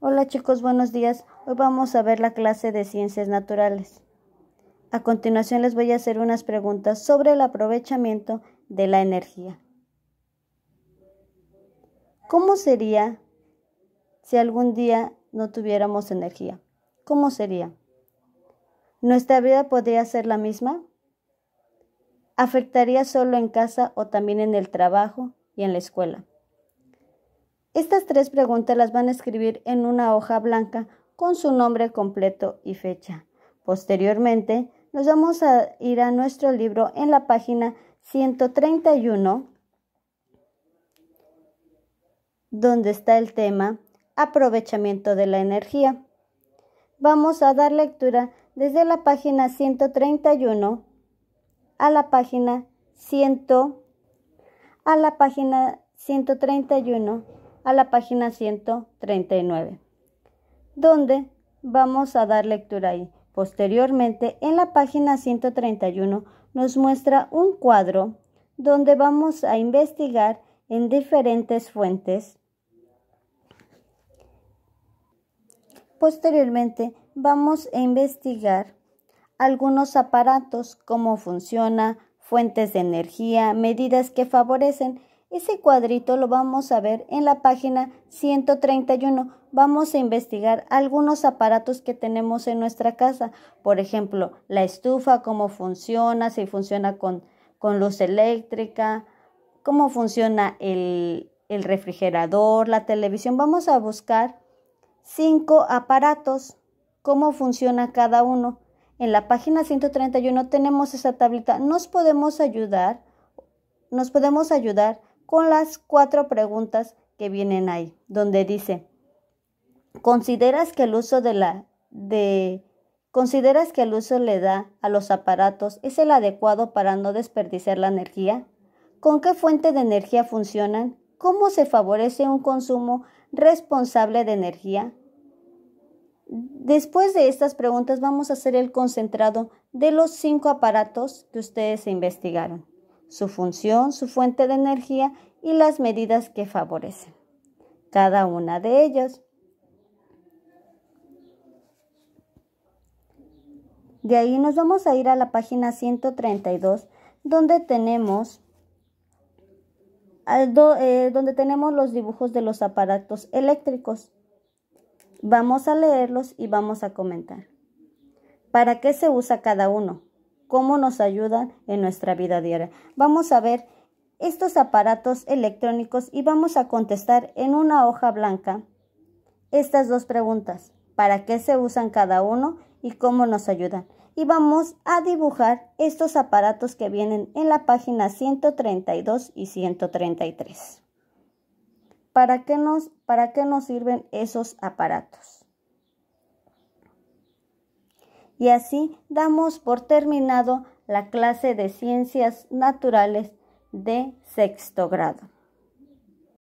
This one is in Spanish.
Hola chicos, buenos días. Hoy vamos a ver la clase de ciencias naturales. A continuación les voy a hacer unas preguntas sobre el aprovechamiento de la energía. ¿Cómo sería si algún día no tuviéramos energía? ¿Cómo sería? ¿Nuestra vida podría ser la misma? ¿Afectaría solo en casa o también en el trabajo y en la escuela? Estas tres preguntas las van a escribir en una hoja blanca con su nombre completo y fecha. Posteriormente, nos vamos a ir a nuestro libro en la página 131, donde está el tema aprovechamiento de la energía. Vamos a dar lectura desde la página 131 a la página 100 a la página 131 a la página 139, donde vamos a dar lectura ahí. Posteriormente, en la página 131 nos muestra un cuadro donde vamos a investigar en diferentes fuentes. Posteriormente, vamos a investigar algunos aparatos, cómo funciona, fuentes de energía, medidas que favorecen ese cuadrito lo vamos a ver en la página 131. Vamos a investigar algunos aparatos que tenemos en nuestra casa. Por ejemplo, la estufa, cómo funciona, si funciona con, luz eléctrica, cómo funciona el, el refrigerador, la televisión. Vamos a buscar cinco aparatos, cómo funciona cada uno. En la página 131 tenemos esa tablita. Nos podemos ayudar, nos podemos ayudar con las cuatro preguntas que vienen ahí, donde dice, ¿consideras que el uso de la de ¿Consideras que el uso le da a los aparatos es el adecuado para no desperdiciar la energía? ¿Con qué fuente de energía funcionan? ¿Cómo se favorece un consumo responsable de energía? Después de estas preguntas vamos a hacer el concentrado de los cinco aparatos que ustedes investigaron su función, su fuente de energía y las medidas que favorecen cada una de ellas. De ahí nos vamos a ir a la página 132 donde tenemos eh, donde tenemos los dibujos de los aparatos eléctricos. Vamos a leerlos y vamos a comentar. ¿Para qué se usa cada uno? cómo nos ayudan en nuestra vida diaria. Vamos a ver estos aparatos electrónicos y vamos a contestar en una hoja blanca estas dos preguntas. ¿Para qué se usan cada uno y cómo nos ayudan? Y vamos a dibujar estos aparatos que vienen en la página 132 y 133. ¿Para qué nos, para qué nos sirven esos aparatos? Y así damos por terminado la clase de ciencias naturales de sexto grado.